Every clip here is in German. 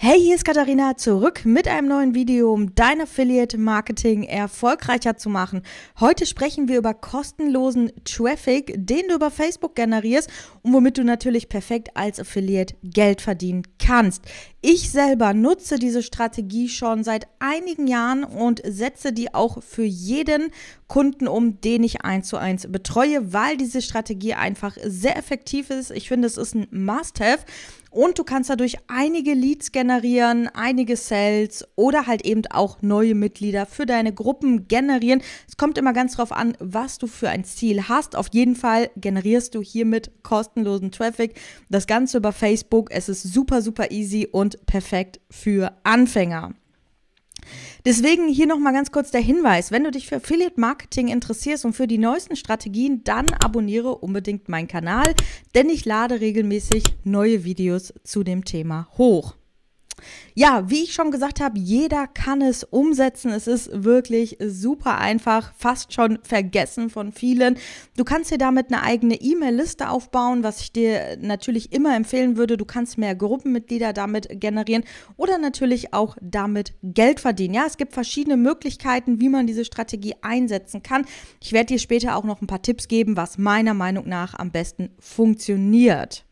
Hey, hier ist Katharina zurück mit einem neuen Video, um dein Affiliate Marketing erfolgreicher zu machen. Heute sprechen wir über kostenlosen Traffic, den du über Facebook generierst und womit du natürlich perfekt als Affiliate Geld verdienen kannst. Ich selber nutze diese Strategie schon seit einigen Jahren und setze die auch für jeden Kunden um, den ich eins zu eins betreue, weil diese Strategie einfach sehr effektiv ist. Ich finde, es ist ein Must-Have. Und du kannst dadurch einige Leads generieren, einige Sales oder halt eben auch neue Mitglieder für deine Gruppen generieren. Es kommt immer ganz drauf an, was du für ein Ziel hast. Auf jeden Fall generierst du hiermit kostenlosen Traffic. Das Ganze über Facebook. Es ist super, super easy und und perfekt für Anfänger. Deswegen hier nochmal ganz kurz der Hinweis, wenn du dich für Affiliate Marketing interessierst und für die neuesten Strategien, dann abonniere unbedingt meinen Kanal, denn ich lade regelmäßig neue Videos zu dem Thema hoch. Ja, wie ich schon gesagt habe, jeder kann es umsetzen. Es ist wirklich super einfach, fast schon vergessen von vielen. Du kannst dir damit eine eigene E-Mail-Liste aufbauen, was ich dir natürlich immer empfehlen würde. Du kannst mehr Gruppenmitglieder damit generieren oder natürlich auch damit Geld verdienen. Ja, es gibt verschiedene Möglichkeiten, wie man diese Strategie einsetzen kann. Ich werde dir später auch noch ein paar Tipps geben, was meiner Meinung nach am besten funktioniert.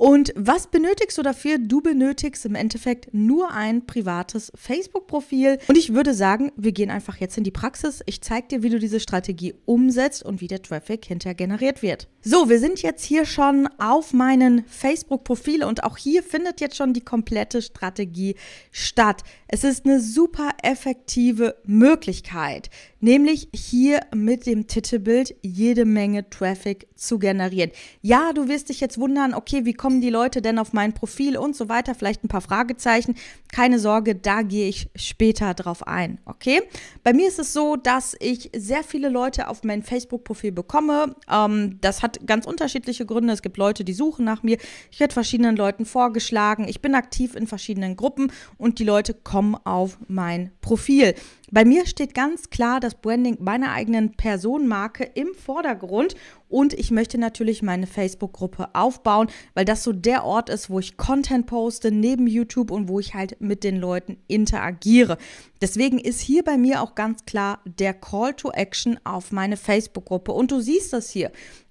Und was benötigst du dafür? Du benötigst im Endeffekt nur ein privates Facebook-Profil. Und ich würde sagen, wir gehen einfach jetzt in die Praxis. Ich zeige dir, wie du diese Strategie umsetzt und wie der Traffic hinterher generiert wird. So, wir sind jetzt hier schon auf meinen Facebook-Profil und auch hier findet jetzt schon die komplette Strategie statt. Es ist eine super effektive Möglichkeit nämlich hier mit dem Titelbild jede Menge Traffic zu generieren. Ja, du wirst dich jetzt wundern, okay, wie kommen die Leute denn auf mein Profil und so weiter, vielleicht ein paar Fragezeichen. Keine Sorge, da gehe ich später drauf ein, okay? Bei mir ist es so, dass ich sehr viele Leute auf mein Facebook-Profil bekomme. Ähm, das hat ganz unterschiedliche Gründe. Es gibt Leute, die suchen nach mir. Ich werde verschiedenen Leuten vorgeschlagen. Ich bin aktiv in verschiedenen Gruppen und die Leute kommen auf mein Profil. Bei mir steht ganz klar, dass das Branding meiner eigenen Personenmarke im Vordergrund und ich möchte natürlich meine Facebook-Gruppe aufbauen, weil das so der Ort ist, wo ich Content poste neben YouTube und wo ich halt mit den Leuten interagiere. Deswegen ist hier bei mir auch ganz klar der Call to Action auf meine Facebook-Gruppe und du siehst das hier.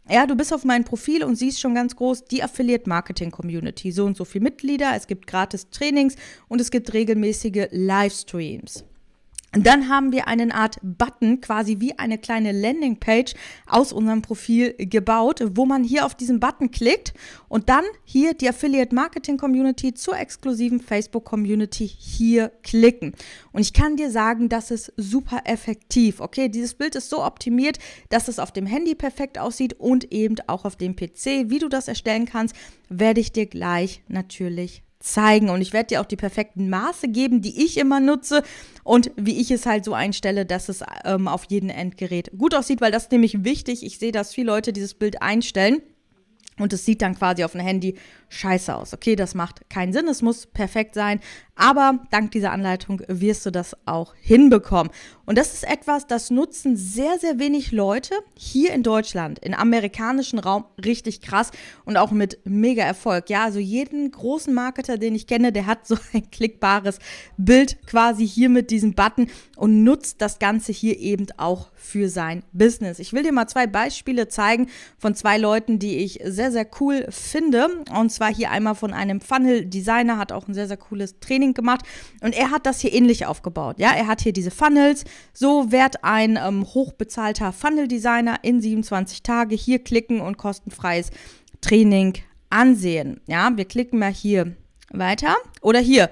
Ja, du bist auf meinem Profil und siehst schon ganz groß die Affiliate Marketing Community. So und so viele Mitglieder, es gibt gratis Trainings und es gibt regelmäßige Livestreams. Dann haben wir eine Art Button, quasi wie eine kleine Landingpage aus unserem Profil gebaut, wo man hier auf diesen Button klickt und dann hier die Affiliate Marketing Community zur exklusiven Facebook Community hier klicken. Und ich kann dir sagen, das ist super effektiv. Okay, dieses Bild ist so optimiert, dass es auf dem Handy perfekt aussieht und eben auch auf dem PC. Wie du das erstellen kannst, werde ich dir gleich natürlich zeigen und ich werde dir auch die perfekten Maße geben, die ich immer nutze und wie ich es halt so einstelle, dass es ähm, auf jedem Endgerät gut aussieht, weil das ist nämlich wichtig. Ich sehe, dass viele Leute dieses Bild einstellen und es sieht dann quasi auf dem Handy scheiße aus. Okay, das macht keinen Sinn, es muss perfekt sein, aber dank dieser Anleitung wirst du das auch hinbekommen. Und das ist etwas, das nutzen sehr, sehr wenig Leute hier in Deutschland, im amerikanischen Raum richtig krass und auch mit mega Erfolg. Ja, also jeden großen Marketer, den ich kenne, der hat so ein klickbares Bild quasi hier mit diesem Button und nutzt das Ganze hier eben auch für sein Business. Ich will dir mal zwei Beispiele zeigen von zwei Leuten, die ich sehr, sehr cool finde. Und zwar hier einmal von einem Funnel-Designer, hat auch ein sehr, sehr cooles Training gemacht. Und er hat das hier ähnlich aufgebaut. Ja, er hat hier diese Funnels, so wird ein ähm, hochbezahlter Funnel-Designer in 27 Tage hier klicken und kostenfreies Training ansehen. Ja, wir klicken mal hier weiter oder hier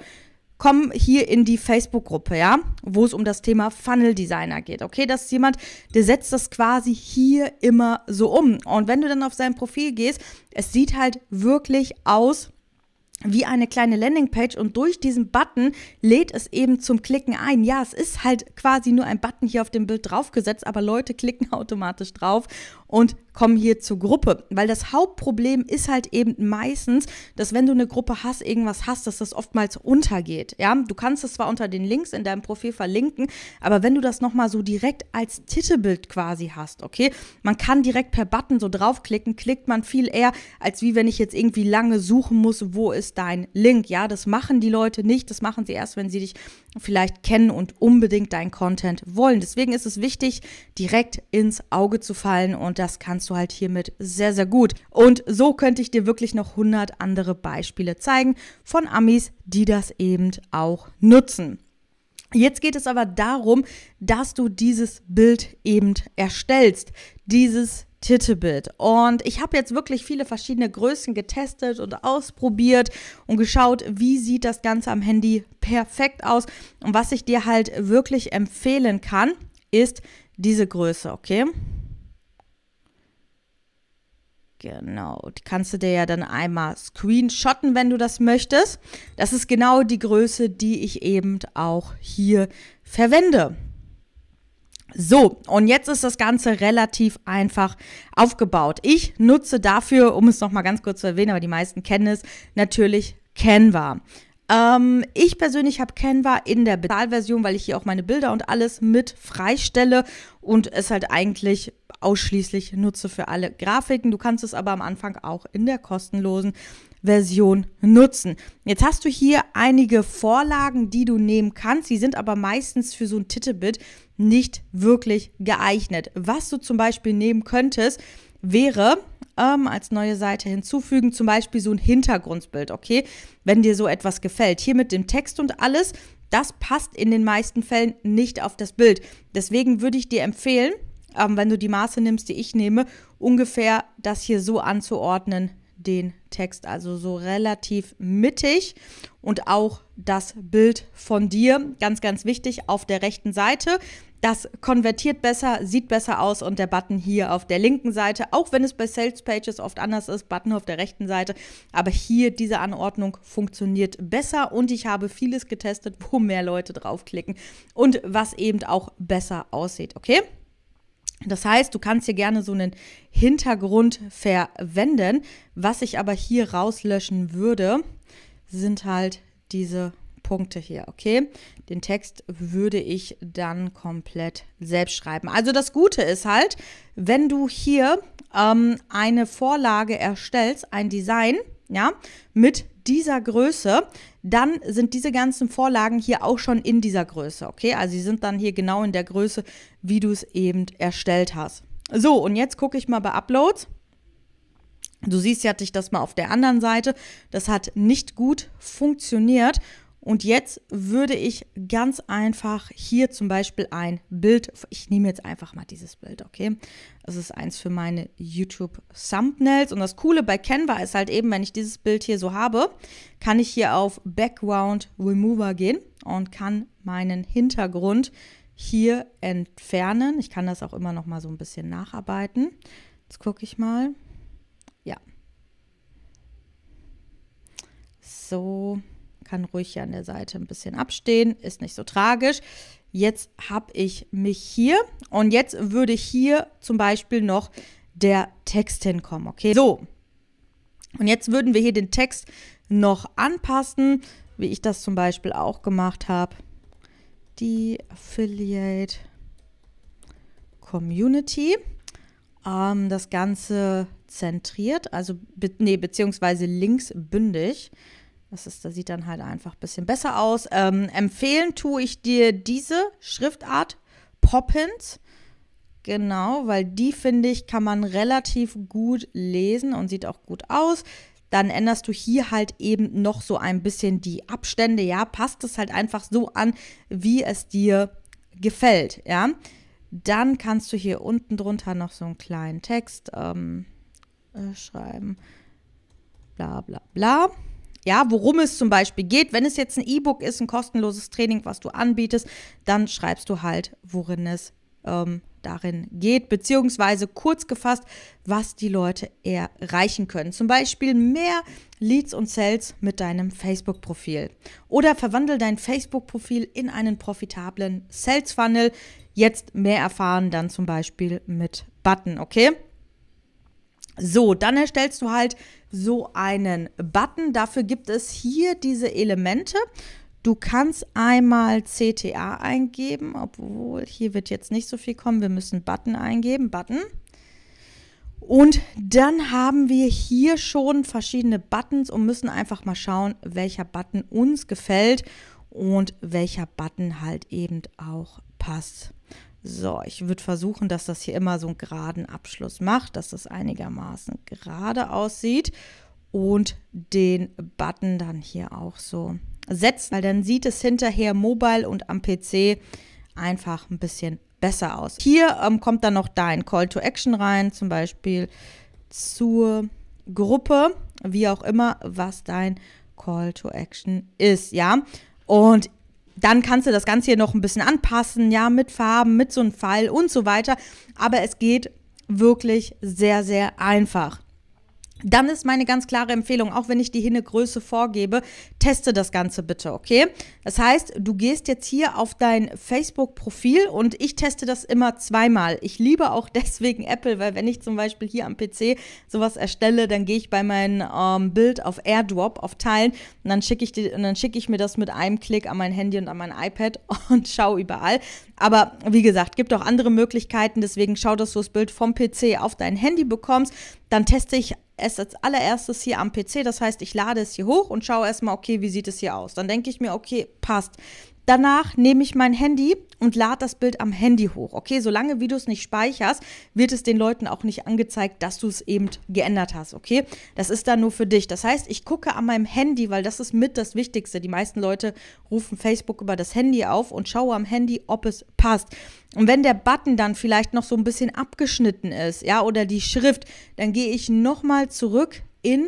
komm hier in die Facebook-Gruppe, ja, wo es um das Thema Funnel Designer geht. Okay, das ist jemand, der setzt das quasi hier immer so um. Und wenn du dann auf sein Profil gehst, es sieht halt wirklich aus wie eine kleine Landingpage und durch diesen Button lädt es eben zum Klicken ein. Ja, es ist halt quasi nur ein Button hier auf dem Bild draufgesetzt, aber Leute klicken automatisch drauf und kommen hier zur Gruppe. Weil das Hauptproblem ist halt eben meistens, dass wenn du eine Gruppe hast, irgendwas hast, dass das oftmals untergeht. Ja, du kannst es zwar unter den Links in deinem Profil verlinken, aber wenn du das nochmal so direkt als Titelbild quasi hast, okay, man kann direkt per Button so draufklicken, klickt man viel eher, als wie wenn ich jetzt irgendwie lange suchen muss, wo ist dein Link. Ja, das machen die Leute nicht, das machen sie erst, wenn sie dich vielleicht kennen und unbedingt dein Content wollen. Deswegen ist es wichtig, direkt ins Auge zu fallen und das kannst du halt hiermit sehr, sehr gut. Und so könnte ich dir wirklich noch 100 andere Beispiele zeigen von Amis, die das eben auch nutzen. Jetzt geht es aber darum, dass du dieses Bild eben erstellst. Dieses Titebit. Und ich habe jetzt wirklich viele verschiedene Größen getestet und ausprobiert und geschaut, wie sieht das Ganze am Handy perfekt aus. Und was ich dir halt wirklich empfehlen kann, ist diese Größe, okay? Genau, die kannst du dir ja dann einmal screenshotten, wenn du das möchtest. Das ist genau die Größe, die ich eben auch hier verwende. So, und jetzt ist das Ganze relativ einfach aufgebaut. Ich nutze dafür, um es nochmal ganz kurz zu erwähnen, aber die meisten kennen es, natürlich Canva. Ähm, ich persönlich habe Canva in der Bezahlversion, weil ich hier auch meine Bilder und alles mit freistelle und es halt eigentlich ausschließlich nutze für alle Grafiken. Du kannst es aber am Anfang auch in der kostenlosen Version nutzen. Jetzt hast du hier einige Vorlagen, die du nehmen kannst. Die sind aber meistens für so ein Titelbild nicht wirklich geeignet. Was du zum Beispiel nehmen könntest, wäre ähm, als neue Seite hinzufügen, zum Beispiel so ein Hintergrundbild, okay? Wenn dir so etwas gefällt. Hier mit dem Text und alles, das passt in den meisten Fällen nicht auf das Bild. Deswegen würde ich dir empfehlen, ähm, wenn du die Maße nimmst, die ich nehme, ungefähr das hier so anzuordnen den Text, also so relativ mittig und auch das Bild von dir, ganz, ganz wichtig, auf der rechten Seite. Das konvertiert besser, sieht besser aus und der Button hier auf der linken Seite, auch wenn es bei Sales Pages oft anders ist, Button auf der rechten Seite, aber hier diese Anordnung funktioniert besser und ich habe vieles getestet, wo mehr Leute draufklicken und was eben auch besser aussieht, okay? Das heißt, du kannst hier gerne so einen Hintergrund verwenden. Was ich aber hier rauslöschen würde, sind halt diese Punkte hier, okay? Den Text würde ich dann komplett selbst schreiben. Also das Gute ist halt, wenn du hier ähm, eine Vorlage erstellst, ein Design, ja, mit dieser Größe, dann sind diese ganzen Vorlagen hier auch schon in dieser Größe, okay? Also sie sind dann hier genau in der Größe, wie du es eben erstellt hast. So, und jetzt gucke ich mal bei Uploads. Du siehst, ja, hatte ich das mal auf der anderen Seite. Das hat nicht gut funktioniert. Und jetzt würde ich ganz einfach hier zum Beispiel ein Bild, ich nehme jetzt einfach mal dieses Bild, okay? Das ist eins für meine YouTube-Thumbnails. Und das Coole bei Canva ist halt eben, wenn ich dieses Bild hier so habe, kann ich hier auf Background Remover gehen und kann meinen Hintergrund hier entfernen. Ich kann das auch immer noch mal so ein bisschen nacharbeiten. Jetzt gucke ich mal. Ja. So, kann ruhig hier an der Seite ein bisschen abstehen, ist nicht so tragisch. Jetzt habe ich mich hier und jetzt würde hier zum Beispiel noch der Text hinkommen, okay? So, und jetzt würden wir hier den Text noch anpassen, wie ich das zum Beispiel auch gemacht habe. Die Affiliate Community. Ähm, das Ganze zentriert, also be nee, beziehungsweise linksbündig. Das, ist, das sieht dann halt einfach ein bisschen besser aus. Ähm, empfehlen tue ich dir diese Schriftart, Poppins. Genau, weil die, finde ich, kann man relativ gut lesen und sieht auch gut aus. Dann änderst du hier halt eben noch so ein bisschen die Abstände. Ja, passt es halt einfach so an, wie es dir gefällt. Ja, dann kannst du hier unten drunter noch so einen kleinen Text ähm, äh, schreiben. Bla bla bla ja, worum es zum Beispiel geht. Wenn es jetzt ein E-Book ist, ein kostenloses Training, was du anbietest, dann schreibst du halt, worin es ähm, darin geht, beziehungsweise kurz gefasst, was die Leute erreichen können. Zum Beispiel mehr Leads und Sales mit deinem Facebook-Profil. Oder verwandel dein Facebook-Profil in einen profitablen Sales-Funnel. Jetzt mehr erfahren dann zum Beispiel mit Button, okay? So, dann erstellst du halt so einen Button. Dafür gibt es hier diese Elemente. Du kannst einmal CTA eingeben, obwohl hier wird jetzt nicht so viel kommen. Wir müssen Button eingeben, Button. Und dann haben wir hier schon verschiedene Buttons und müssen einfach mal schauen, welcher Button uns gefällt und welcher Button halt eben auch passt. So, ich würde versuchen, dass das hier immer so einen geraden Abschluss macht, dass das einigermaßen gerade aussieht und den Button dann hier auch so setzt, weil dann sieht es hinterher mobile und am PC einfach ein bisschen besser aus. Hier ähm, kommt dann noch dein Call to Action rein, zum Beispiel zur Gruppe, wie auch immer, was dein Call to Action ist, ja. Und dann kannst du das Ganze hier noch ein bisschen anpassen, ja, mit Farben, mit so einem Pfeil und so weiter. Aber es geht wirklich sehr, sehr einfach dann ist meine ganz klare Empfehlung, auch wenn ich die Hinne Größe vorgebe, teste das Ganze bitte, okay? Das heißt, du gehst jetzt hier auf dein Facebook-Profil und ich teste das immer zweimal. Ich liebe auch deswegen Apple, weil wenn ich zum Beispiel hier am PC sowas erstelle, dann gehe ich bei meinem ähm, Bild auf AirDrop, auf Teilen und dann schicke ich, die, und dann schick ich mir das mit einem Klick an mein Handy und an mein iPad und schaue überall. Aber wie gesagt, gibt auch andere Möglichkeiten, deswegen schau, dass du das Bild vom PC auf dein Handy bekommst. Dann teste ich es als allererstes hier am PC. Das heißt, ich lade es hier hoch und schaue erstmal, okay, wie sieht es hier aus? Dann denke ich mir, okay, passt. Danach nehme ich mein Handy und lade das Bild am Handy hoch. Okay, solange wie du es nicht speicherst, wird es den Leuten auch nicht angezeigt, dass du es eben geändert hast. Okay, das ist dann nur für dich. Das heißt, ich gucke an meinem Handy, weil das ist mit das Wichtigste. Die meisten Leute rufen Facebook über das Handy auf und schaue am Handy, ob es passt. Und wenn der Button dann vielleicht noch so ein bisschen abgeschnitten ist, ja, oder die Schrift, dann gehe ich nochmal zurück in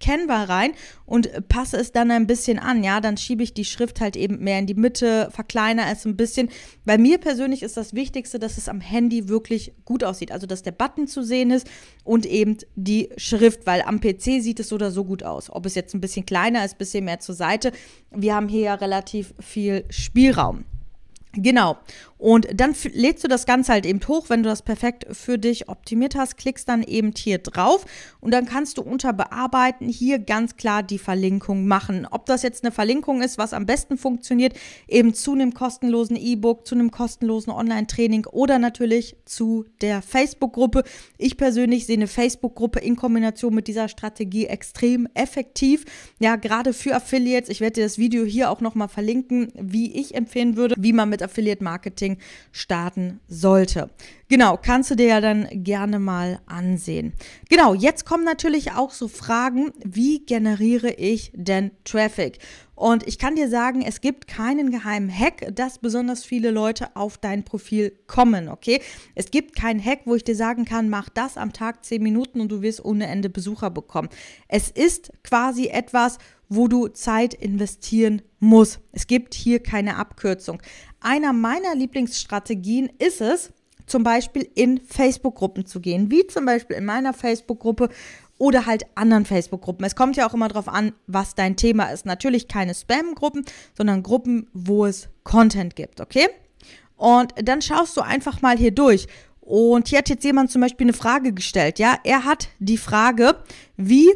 Canva rein und passe es dann ein bisschen an. Ja, dann schiebe ich die Schrift halt eben mehr in die Mitte, verkleinere es ein bisschen. Bei mir persönlich ist das Wichtigste, dass es am Handy wirklich gut aussieht. Also, dass der Button zu sehen ist und eben die Schrift, weil am PC sieht es so oder so gut aus. Ob es jetzt ein bisschen kleiner ist, ein bisschen mehr zur Seite. Wir haben hier ja relativ viel Spielraum. Genau. Und dann lädst du das Ganze halt eben hoch, wenn du das perfekt für dich optimiert hast, klickst dann eben hier drauf und dann kannst du unter Bearbeiten hier ganz klar die Verlinkung machen. Ob das jetzt eine Verlinkung ist, was am besten funktioniert, eben zu einem kostenlosen E-Book, zu einem kostenlosen Online-Training oder natürlich zu der Facebook-Gruppe. Ich persönlich sehe eine Facebook-Gruppe in Kombination mit dieser Strategie extrem effektiv. Ja, gerade für Affiliates. Ich werde dir das Video hier auch nochmal verlinken, wie ich empfehlen würde, wie man mit Affiliate-Marketing Marketing starten sollte. Genau, kannst du dir ja dann gerne mal ansehen. Genau, jetzt kommen natürlich auch so Fragen, wie generiere ich denn Traffic? Und ich kann dir sagen, es gibt keinen geheimen Hack, dass besonders viele Leute auf dein Profil kommen, okay? Es gibt keinen Hack, wo ich dir sagen kann, mach das am Tag 10 Minuten und du wirst ohne Ende Besucher bekommen. Es ist quasi etwas, wo du Zeit investieren musst. Es gibt hier keine Abkürzung. Einer meiner Lieblingsstrategien ist es, zum Beispiel in Facebook-Gruppen zu gehen, wie zum Beispiel in meiner Facebook-Gruppe oder halt anderen Facebook-Gruppen. Es kommt ja auch immer darauf an, was dein Thema ist. Natürlich keine Spam-Gruppen, sondern Gruppen, wo es Content gibt, okay? Und dann schaust du einfach mal hier durch. Und hier hat jetzt jemand zum Beispiel eine Frage gestellt. Ja, er hat die Frage, wie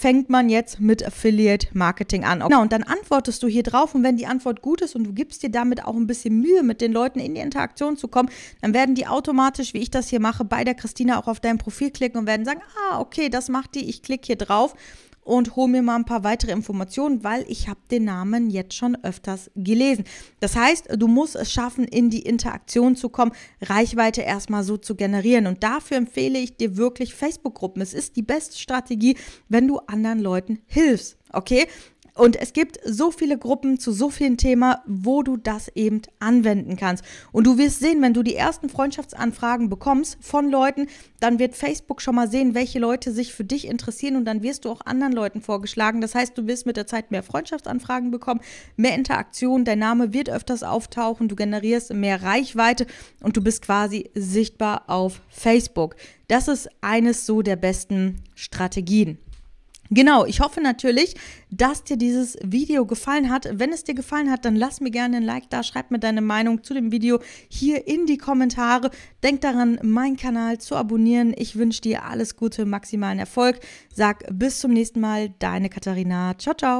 fängt man jetzt mit Affiliate Marketing an. Genau, und dann antwortest du hier drauf und wenn die Antwort gut ist und du gibst dir damit auch ein bisschen Mühe, mit den Leuten in die Interaktion zu kommen, dann werden die automatisch, wie ich das hier mache, bei der Christina auch auf dein Profil klicken und werden sagen, ah, okay, das macht die, ich klicke hier drauf und hole mir mal ein paar weitere Informationen, weil ich habe den Namen jetzt schon öfters gelesen. Das heißt, du musst es schaffen, in die Interaktion zu kommen, Reichweite erstmal so zu generieren. Und dafür empfehle ich dir wirklich Facebook-Gruppen. Es ist die beste Strategie, wenn du anderen Leuten hilfst. Okay, und es gibt so viele Gruppen zu so vielen Themen, wo du das eben anwenden kannst. Und du wirst sehen, wenn du die ersten Freundschaftsanfragen bekommst von Leuten, dann wird Facebook schon mal sehen, welche Leute sich für dich interessieren und dann wirst du auch anderen Leuten vorgeschlagen. Das heißt, du wirst mit der Zeit mehr Freundschaftsanfragen bekommen, mehr Interaktion, dein Name wird öfters auftauchen, du generierst mehr Reichweite und du bist quasi sichtbar auf Facebook. Das ist eines so der besten Strategien. Genau, ich hoffe natürlich, dass dir dieses Video gefallen hat. Wenn es dir gefallen hat, dann lass mir gerne ein Like da, schreib mir deine Meinung zu dem Video hier in die Kommentare. Denk daran, meinen Kanal zu abonnieren. Ich wünsche dir alles Gute, maximalen Erfolg. Sag bis zum nächsten Mal, deine Katharina. Ciao, ciao.